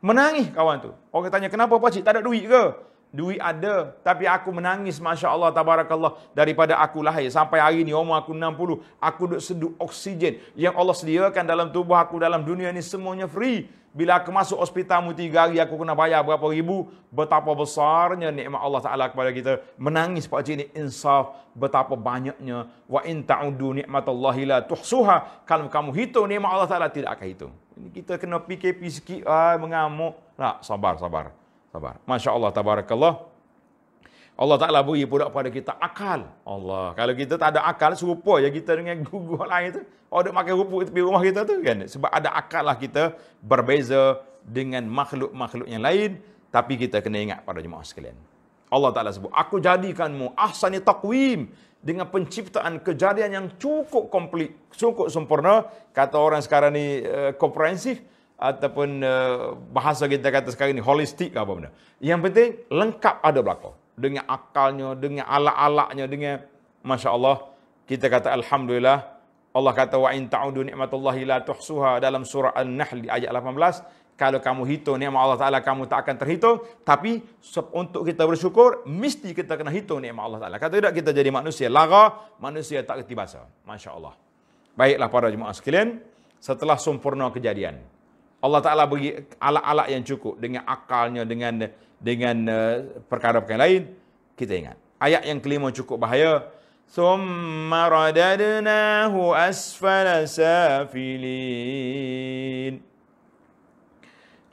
Menangis kawan tu. Orang tanya, kenapa pakcik? Tak ada duit ke? duit ada tapi aku menangis masya-Allah tabarakallah daripada aku lahir sampai hari ni umur aku 60 aku duk seduk oksigen yang Allah sediakan dalam tubuh aku dalam dunia ni semuanya free bila aku masuk hospital mu 3 hari aku kena bayar berapa ribu betapa besarnya nikmat Allah taala kepada kita menangis pak cik ni insaf betapa banyaknya wa in ta'udu nikmatallahi la tuhsuha kalau kamu hitung nikmat Allah taala tidak akan hitung kita kena PKP sikit ah mengamuk tak sabar sabar Sabar. Masya Allah, tabarakallah. Allah Ta'ala beri pula pada kita akal. Allah. Kalau kita tak ada akal, serupa ya kita dengan gugur lain tu. Oh, dia makan rupuk tepi rumah kita tu kan. Sebab ada akal lah kita berbeza dengan makhluk-makhluk yang lain. Tapi kita kena ingat pada jemaah sekalian. Allah Ta'ala sebut, Aku jadikanmu ahsani taqwim dengan penciptaan kejadian yang cukup komplit, cukup sempurna. Kata orang sekarang ni uh, komprehensif ataupun uh, bahasa kita kata sekarang ni holistik apa benda. Yang penting lengkap ada belako dengan akalnya, dengan alat-alatnya, dengan masya-Allah kita kata alhamdulillah Allah kata wa in ta'udu ni'matullahi la tuhsuha dalam surah An-Nahl ayat 18 kalau kamu hitung nikmat Allah Taala kamu tak akan terhitung tapi untuk kita bersyukur mesti kita kena hitung nikmat Allah Taala kata tidak kita jadi manusia lara manusia tak reti bahasa masya-Allah baiklah para jemaah sekalian setelah sempurna kejadian Allah Taala beri alat-alat yang cukup dengan akalnya dengan dengan eh, perkara-perkara yang lain kita ingat. Ayat yang kelima cukup bahaya. Summa radadnahu asfala safilin.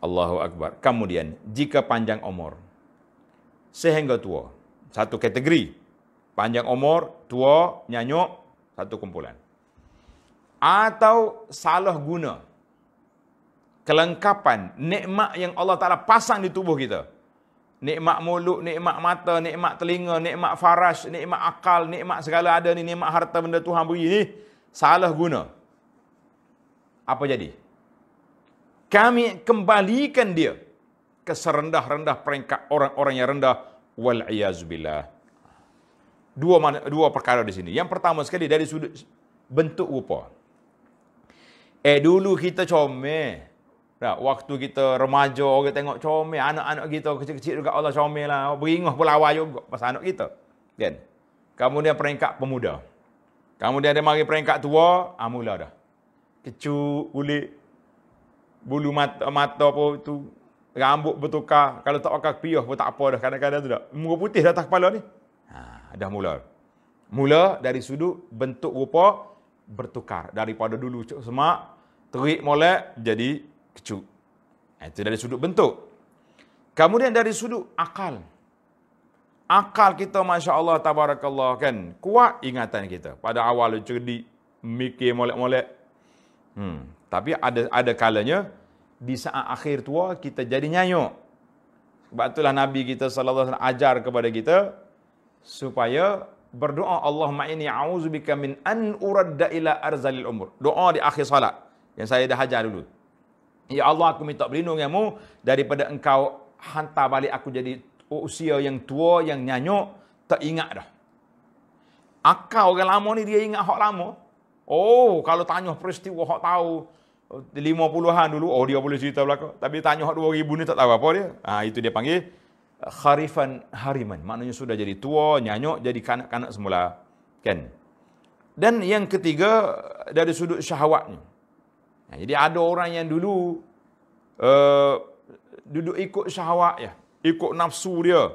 Allahu akbar. Kemudian jika panjang umur sehingga tua. Satu kategori. Panjang umur, tua, nyanyuk, satu kumpulan. Atau salah guna kelengkapan, nikmat yang Allah Ta'ala pasang di tubuh kita. Nikmat mulut, nikmat mata, nikmat telinga, nikmat faraj, nikmat akal, nikmat segala ada ni, nikmat harta benda Tuhan beri ni, salah guna. Apa jadi? Kami kembalikan dia ke serendah-rendah peringkat orang-orang yang rendah. Wal'iyazubillah. Dua, mana, dua perkara di sini. Yang pertama sekali dari sudut bentuk rupa. Eh dulu kita comel. Tak, waktu kita remaja, orang tengok comel, anak-anak kita kecil-kecil juga Allah comel lah. Beringuh pun lawa juga pasal anak kita. Kan? Kemudian peringkat pemuda. Kemudian dia mari peringkat tua, amula ah, dah. Kecuk, kulit, bulu mata, mata apa tu, rambut bertukar. Kalau tak pakai piuh pun tak apa dah. Kadang-kadang tu dah. Muka putih dah atas kepala ni. Ha, dah mula. Mula dari sudut bentuk rupa bertukar. Daripada dulu cuk semak, terik molek, jadi kecuk. Eh, itu dari sudut bentuk. Kemudian dari sudut akal. Akal kita Masya Allah Tabarakallah kan. Kuat ingatan kita. Pada awal cerdik. Mikir molek-molek. Hmm. Tapi ada ada kalanya. Di saat akhir tua kita jadi nyanyuk. Sebab itulah Nabi kita Sallallahu Alaihi Wasallam ajar kepada kita. Supaya berdoa Allahumma inni a'udzubika min an uradda ila arzalil umur. Doa di akhir salat yang saya dah ajar dulu. Ya Allah aku minta berlindung kamu daripada engkau hantar balik aku jadi usia yang tua, yang nyanyuk, tak ingat dah. Akal orang lama ni dia ingat hak lama. Oh, kalau tanya peristiwa hak tahu Lima puluhan dulu, oh dia boleh cerita belakang. Tapi tanya hak ribu ni tak tahu apa dia. Ha, itu dia panggil kharifan hariman. Maknanya sudah jadi tua, nyanyuk, jadi kanak-kanak semula. Kan? Dan yang ketiga, dari sudut syahwatnya. Ha, jadi ada orang yang dulu uh, duduk ikut syahwat ya, ikut nafsu dia.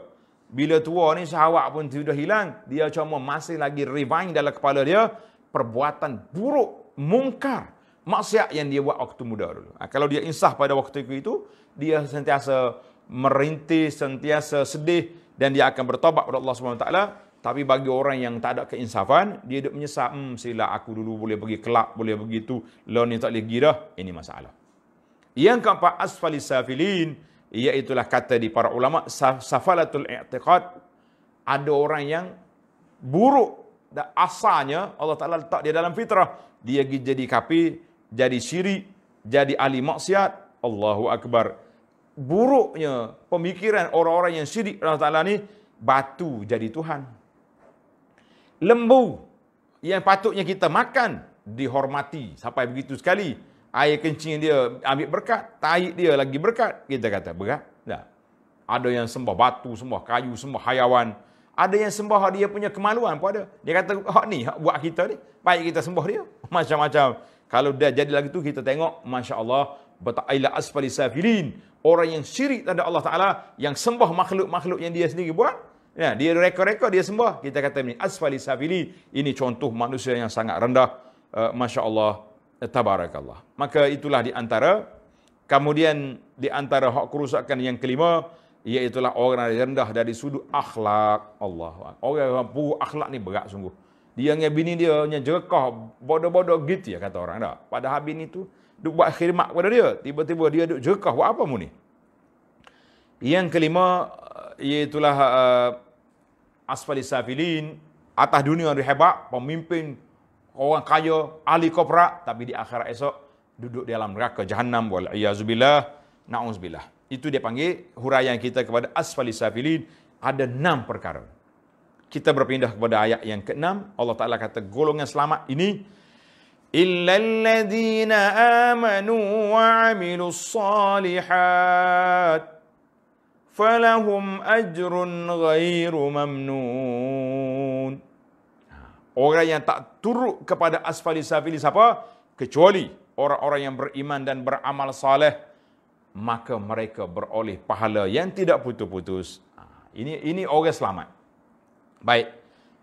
Bila tua ni syahwat pun sudah hilang, dia cuma masih lagi revang dalam kepala dia perbuatan buruk, mungkar, maksiat yang dia buat waktu muda dulu. Ha, kalau dia insah pada waktu itu, dia sentiasa merintih, sentiasa sedih dan dia akan bertobat kepada Allah Subhanahu Wa Taala tapi bagi orang yang tak ada keinsafan, dia duduk menyesal. Hmm, silap aku dulu boleh pergi kelab, boleh pergi tu. Lo ni tak boleh pergi dah. Ini masalah. Yang keempat, asfali safilin. Iaitulah kata di para ulama, safalatul i'tiqad. Ada orang yang buruk. Dan asalnya Allah Ta'ala letak dia dalam fitrah. Dia pergi jadi kapi, jadi syirik, jadi ahli maksiat. Allahu Akbar. Buruknya pemikiran orang-orang yang syirik Allah Ta'ala ni, batu jadi Tuhan lembu yang patutnya kita makan dihormati sampai begitu sekali air kencing dia ambil berkat tahi dia lagi berkat kita kata berkat tak ada yang sembah batu sembah kayu sembah hayawan ada yang sembah dia punya kemaluan pun ada dia kata hak ni hak buat kita ni baik kita sembah dia macam-macam kalau dia jadi lagi tu kita tengok masya-Allah bata'ila asfalisafilin orang yang syirik terhadap Allah taala yang sembah makhluk-makhluk yang dia sendiri buat Ya, dia rekod-rekod dia sembah. Kita kata ini asfali safili. Ini contoh manusia yang sangat rendah. Uh, eh, Masya Allah. Eh, tabarakallah. Maka itulah di antara. Kemudian di antara hak kerusakan yang kelima. Iaitulah orang yang rendah dari sudut akhlak Allah. Orang yang puru akhlak ni berat sungguh. Dia dengan bini dia yang jerekah. Bodoh-bodoh gitu ya kata orang. Tak? Padahal bini tu duk buat khidmat kepada dia. Tiba-tiba dia duk jerekah. Buat apa mu ni? Yang kelima eh, iaitulah uh, eh, Asfali Safilin atas dunia yang hebat, pemimpin orang kaya, ahli korporat tapi di akhirat esok duduk dalam neraka jahanam wal iazubillah na'uzubillah. Itu dia panggil huraian kita kepada Asfali Safilin ada enam perkara. Kita berpindah kepada ayat yang ke-6. Allah Ta'ala kata golongan selamat ini illal ladina amanu wa amilu salihat falahum ajrun ghairu mamnun. Orang yang tak turut kepada asfali safili siapa? Kecuali orang-orang yang beriman dan beramal saleh maka mereka beroleh pahala yang tidak putus-putus. Ha, ini ini orang selamat. Baik.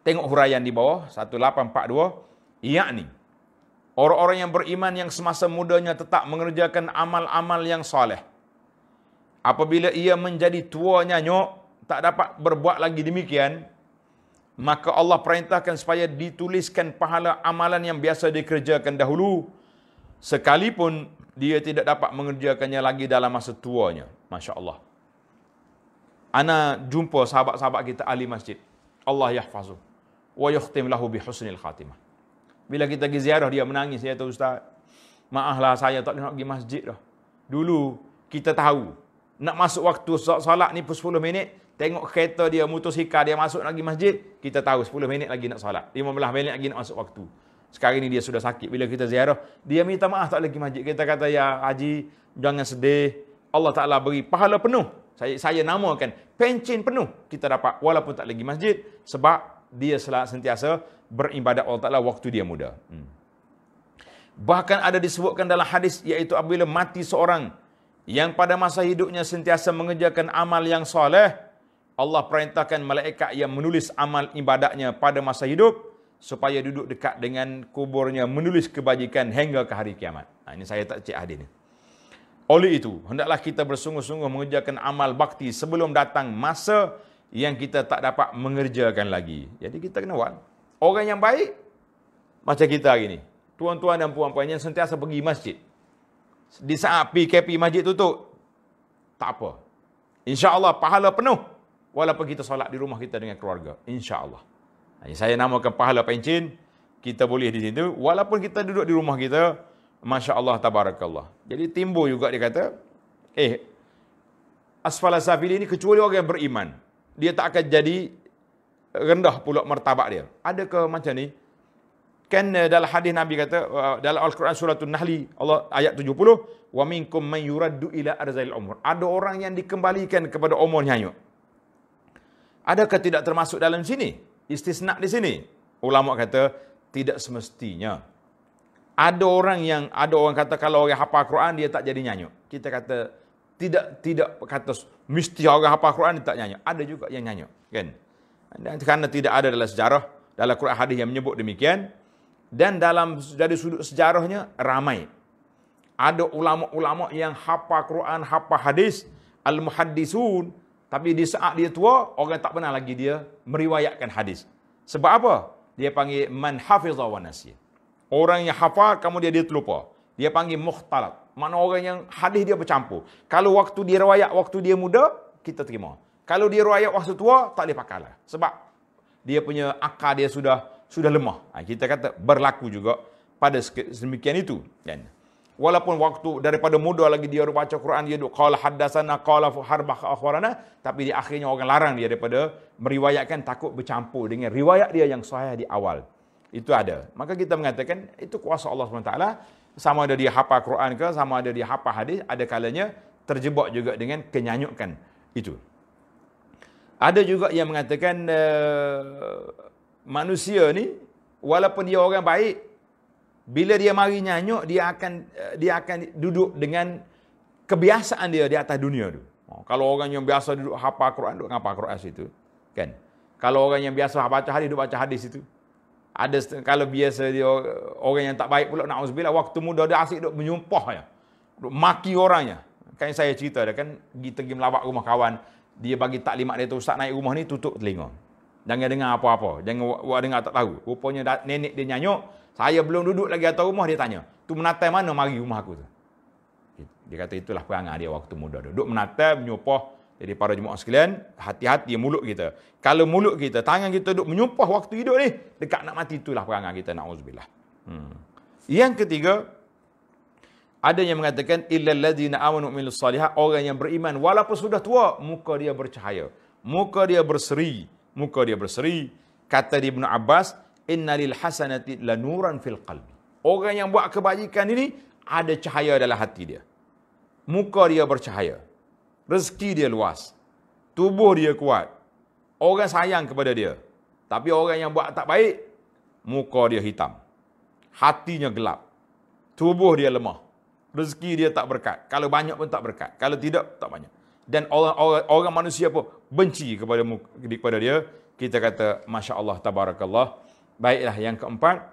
Tengok huraian di bawah 1842 yakni orang-orang yang beriman yang semasa mudanya tetap mengerjakan amal-amal yang saleh Apabila ia menjadi tua nyanyuk, tak dapat berbuat lagi demikian, maka Allah perintahkan supaya dituliskan pahala amalan yang biasa dikerjakan dahulu, sekalipun dia tidak dapat mengerjakannya lagi dalam masa tuanya. Masya Allah. Ana jumpa sahabat-sahabat kita ahli masjid. Allah yahfazu. Wa yukhtim lahu bihusnil khatimah. Bila kita pergi ziarah, dia menangis. Ya Ustaz, maaflah saya tak nak pergi masjid dah. Dulu, kita tahu nak masuk waktu solat ni pun 10 minit, tengok kereta dia, mutus motosikal dia masuk lagi masjid, kita tahu 10 minit lagi nak solat. 15 minit lagi nak masuk waktu. Sekarang ni dia sudah sakit. Bila kita ziarah, dia minta maaf tak lagi masjid. Kita kata, ya Haji, jangan sedih. Allah Ta'ala beri pahala penuh. Saya, saya namakan pencin penuh kita dapat walaupun tak lagi masjid. Sebab dia selalu sentiasa beribadat Allah Ta'ala waktu dia muda. Hmm. Bahkan ada disebutkan dalam hadis iaitu apabila mati seorang yang pada masa hidupnya sentiasa mengerjakan amal yang soleh, Allah perintahkan malaikat yang menulis amal ibadatnya pada masa hidup supaya duduk dekat dengan kuburnya menulis kebajikan hingga ke hari kiamat. Ha, ini saya tak cek hadis ni. Oleh itu, hendaklah kita bersungguh-sungguh mengerjakan amal bakti sebelum datang masa yang kita tak dapat mengerjakan lagi. Jadi kita kena buat. Orang yang baik, macam kita hari ni. Tuan-tuan dan puan-puan yang sentiasa pergi masjid di saat PKP masjid tutup. Tak apa. InsyaAllah pahala penuh. Walaupun kita solat di rumah kita dengan keluarga. InsyaAllah. Saya namakan pahala pencin. Kita boleh di situ. Walaupun kita duduk di rumah kita. Masya Allah tabarakallah. Jadi timbul juga dia kata. Eh. Asfala safili ini kecuali orang yang beriman. Dia tak akan jadi rendah pula martabak dia. Adakah macam ni? kan eh, dalam hadis Nabi kata eh, dalam Al-Quran surah An-Nahl Allah ayat 70 wa minkum may yuraddu ila arzail umur ada orang yang dikembalikan kepada umur nyanyo adakah tidak termasuk dalam sini istisna di sini ulama kata tidak semestinya ada orang yang ada orang kata kalau orang hafal Quran dia tak jadi nyanyo kita kata tidak tidak kata mesti orang hafal Quran dia tak nyanyo ada juga yang nyanyo kan dan kerana tidak ada dalam sejarah dalam Quran hadis yang menyebut demikian dan dalam dari sudut sejarahnya ramai ada ulama-ulama yang hafal Quran, hafal hadis al-muhaddisun tapi di saat dia tua orang tak pernah lagi dia meriwayatkan hadis. Sebab apa? Dia panggil man hafiza wa nasiya. Orang yang hafal kamu dia dia terlupa. Dia panggil mukhtalat. Mana orang yang hadis dia bercampur. Kalau waktu dia riwayat waktu dia muda, kita terima. Kalau dia riwayat waktu tua, tak boleh pakai lah. Sebab dia punya akal dia sudah sudah lemah. Ha, kita kata berlaku juga pada sedemikian itu. Dan walaupun waktu daripada muda lagi dia baca Quran, dia duk qala haddasana qala harbah akhbarana, tapi di akhirnya orang larang dia daripada meriwayatkan takut bercampur dengan riwayat dia yang sahih di awal. Itu ada. Maka kita mengatakan itu kuasa Allah SWT. Sama ada dia hafal Quran ke, sama ada dia hafal hadis, ada kalanya terjebak juga dengan kenyanyukan itu. Ada juga yang mengatakan eh, manusia ni walaupun dia orang baik bila dia mari nyanyuk dia akan eh, dia akan duduk dengan kebiasaan dia di atas dunia tu. Ha, kalau orang yang biasa duduk hafal Quran duduk ngapa Quran situ kan. Kalau orang yang biasa baca hadis duduk baca hadis situ. Ada kalau biasa dia orang yang tak baik pula naudzubillah waktu muda dia asyik duduk menyumpahnya. Duduk maki orangnya. Kan saya cerita dia kan pergi pergi melawat rumah kawan dia bagi taklimat dia tu ustaz naik rumah ni tutup telinga. Jangan dengar apa-apa. Jangan buat dengar tak tahu. Rupanya da- nenek dia nyanyuk. Saya belum duduk lagi atas rumah. Dia tanya. Tu menatai mana mari rumah aku tu? Dia kata itulah perangai dia waktu muda. Duduk menatai, menyupah. Jadi para jemaah sekalian, hati-hati ya mulut kita. Kalau mulut kita, tangan kita duduk menyupah waktu hidup ni. Dekat nak mati itulah perangai kita. Na'udzubillah. Hmm. Yang ketiga, ada yang mengatakan illal ladzina amanu minus salihah orang yang beriman walaupun sudah tua muka dia bercahaya muka dia berseri muka dia berseri kata dia Ibn Abbas innalil hasanati lanuran fil qalb. orang yang buat kebajikan ini ada cahaya dalam hati dia muka dia bercahaya rezeki dia luas tubuh dia kuat orang sayang kepada dia tapi orang yang buat tak baik muka dia hitam hatinya gelap tubuh dia lemah rezeki dia tak berkat kalau banyak pun tak berkat kalau tidak tak banyak dan orang, orang, orang manusia pun benci kepada kepada dia kita kata masya Allah tabarakallah baiklah yang keempat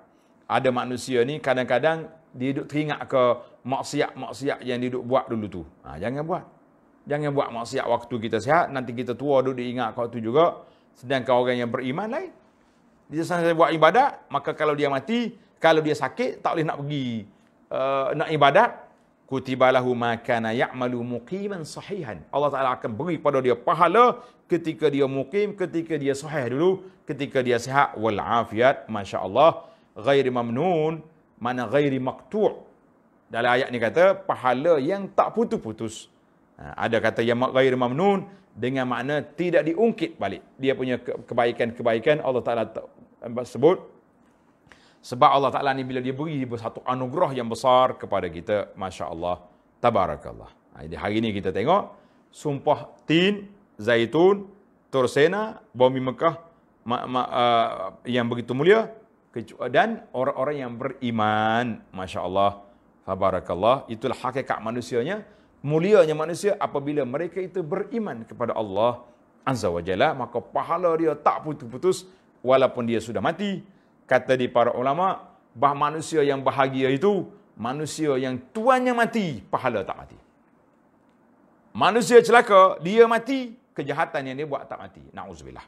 ada manusia ni kadang-kadang dia duduk teringat ke maksiat-maksiat yang dia duduk buat dulu tu ha, jangan buat jangan buat maksiat waktu kita sihat nanti kita tua duduk diingat kau tu juga sedangkan orang yang beriman lain dia sampai buat ibadat maka kalau dia mati kalau dia sakit tak boleh nak pergi uh, nak ibadat kutibalahu ma kana ya'malu muqiman sahihan. Allah Taala akan beri pada dia pahala ketika dia mukim, ketika dia sahih dulu, ketika dia sihat wal afiat masya-Allah ghairi mamnun mana ghairi maqtu'. Dalam ayat ni kata pahala yang tak putus-putus. Ha, ada kata yang ghairi mamnun dengan makna tidak diungkit balik. Dia punya kebaikan-kebaikan Allah Taala sebut sebab Allah Ta'ala ni bila dia beri satu anugerah yang besar kepada kita, Masya Allah, Tabarakallah. Ha, jadi hari ni kita tengok, sumpah tin, zaitun, tursena, bumi Mekah, ma- ma- uh, yang begitu mulia, dan orang-orang yang beriman, Masya Allah, Tabarakallah, itulah hakikat manusianya, mulianya manusia apabila mereka itu beriman kepada Allah Azza wa Jalla, maka pahala dia tak putus-putus walaupun dia sudah mati, kata di para ulama bah manusia yang bahagia itu manusia yang tuannya mati pahala tak mati manusia celaka dia mati kejahatan yang dia buat tak mati nauzubillah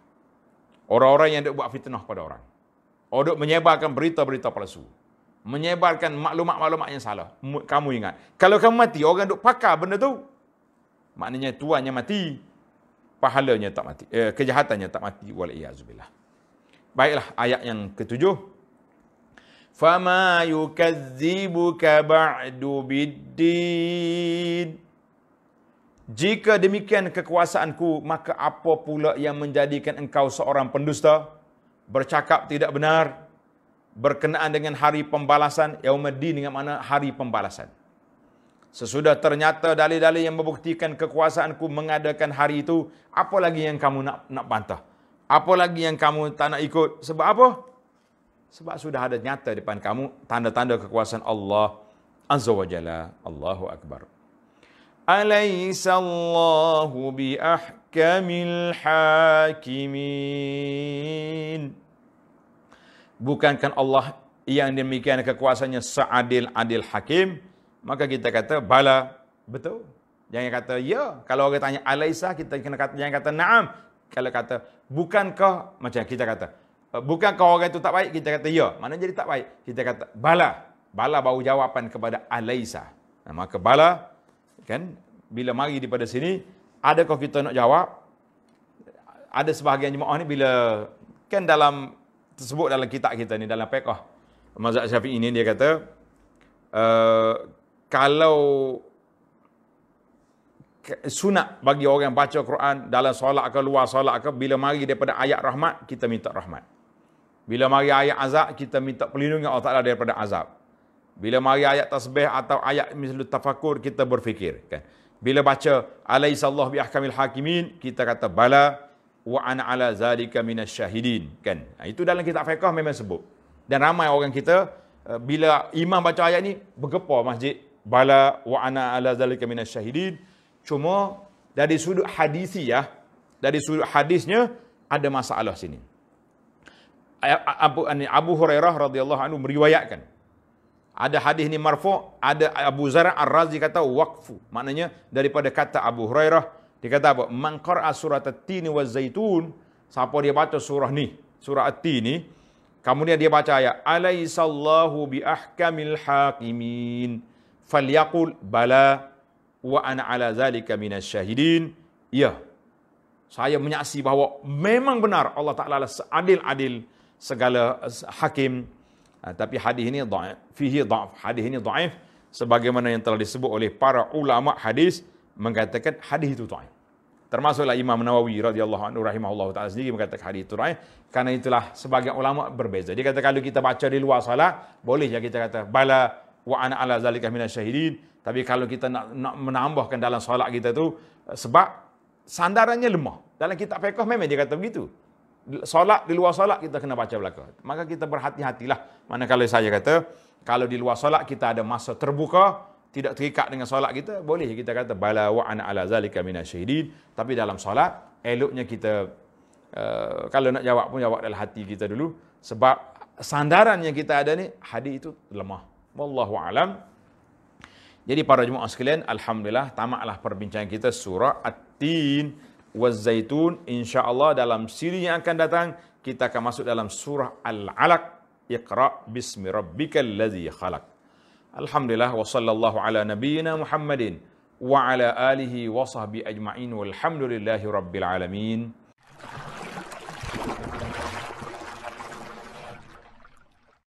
orang-orang yang dia buat fitnah pada orang Orduk menyebarkan berita-berita palsu. Menyebarkan maklumat-maklumat yang salah. Kamu ingat. Kalau kamu mati, orang duk pakar benda tu. Maknanya tuannya mati. Pahalanya tak mati. Eh, kejahatannya tak mati. Walaiyahzubillah. Baiklah ayat yang ketujuh. Fama yukazzibuka ba'du biddin. Jika demikian kekuasaanku, maka apa pula yang menjadikan engkau seorang pendusta? Bercakap tidak benar. Berkenaan dengan hari pembalasan. Yaumaddin dengan mana hari pembalasan. Sesudah ternyata dalil-dalil yang membuktikan kekuasaanku mengadakan hari itu, apa lagi yang kamu nak, nak bantah? Apa lagi yang kamu tak nak ikut? Sebab apa? Sebab sudah ada nyata di depan kamu tanda-tanda kekuasaan Allah Azza wa Jalla. Allahu Akbar. Alaysa Allahu bi ahkamil hakimin. Bukankah Allah yang demikian kekuasaannya seadil-adil hakim? Maka kita kata bala. Betul. Jangan kata ya. Kalau orang tanya alaysa, kita kena kata, jangan kata naam. Kalau kata bukankah macam kita kata eh, bukankah orang itu tak baik kita kata ya mana jadi tak baik kita kata bala bala bawa jawapan kepada alaisa nah, maka bala kan bila mari daripada sini adakah kita nak jawab ada sebahagian jemaah ni bila kan dalam tersebut dalam kitab kita ni dalam fiqh mazhab syafi'i ini dia kata uh, kalau sunat bagi orang yang baca Quran dalam solat ke luar solat ke bila mari daripada ayat rahmat kita minta rahmat. Bila mari ayat azab kita minta perlindungan Allah Taala daripada azab. Bila mari ayat tasbih atau ayat misal tafakur kita berfikir kan. Bila baca alaisa Allah bihakamil hakimin kita kata bala wa ana ala zalika minasyahidin kan. Ha, itu dalam kitab fiqh memang sebut. Dan ramai orang kita eh, bila imam baca ayat ni bergepar masjid bala wa ana ala zalika minasyahidin Cuma dari sudut hadisiah, ya, dari sudut hadisnya ada masalah sini. Abu, Hurairah radhiyallahu anhu meriwayatkan. Ada hadis ini marfu, ada Abu Zarah Ar-Razi kata waqfu. Maknanya daripada kata Abu Hurairah dia kata apa? Man qara'a surat At-Tini wa Zaitun, siapa dia baca surah ni, surah At-Tini, kemudian dia baca ayat alaisallahu bi ahkamil hakimin falyaqul bala wa ana ala zalika minas syahidin. Ya. Saya menyaksi bahawa memang benar Allah Taala adalah seadil-adil segala hakim. Ah, tapi hadis ini dhaif, fihi dhaif. Hadis ini dhaif sebagaimana yang telah disebut oleh para ulama hadis mengatakan hadis itu dhaif. Termasuklah Imam Nawawi radhiyallahu anhu rahimahullahu taala sendiri mengatakan hadis itu dhaif. Karena itulah sebagian ulama berbeza. Dia kata kalau kita baca di luar solat, boleh ya kita kata bala wa ana ala zalika minasyahidin tapi kalau kita nak, nak menambahkan dalam solat kita tu sebab sandarannya lemah. Dalam kitab fiqh memang dia kata begitu. Solat di luar solat kita kena baca belaka. Maka kita berhati-hatilah. Manakala saya kata kalau di luar solat kita ada masa terbuka, tidak terikat dengan solat kita, boleh kita kata bala wa ana ala zalika minasyahidin. Tapi dalam solat eloknya kita uh, kalau nak jawab pun jawab dalam hati kita dulu sebab sandaran yang kita ada ni hadis itu lemah. Wallahu alam. Jadi para jemaah sekalian, Alhamdulillah tamatlah perbincangan kita surah At-Tin wa Zaitun. InsyaAllah dalam siri yang akan datang, kita akan masuk dalam surah Al-Alaq. Iqra' bismi rabbika alladhi khalaq. Alhamdulillah wa sallallahu ala nabiyyina Muhammadin wa ala alihi wa sahbihi ajma'in walhamdulillahi rabbil alamin.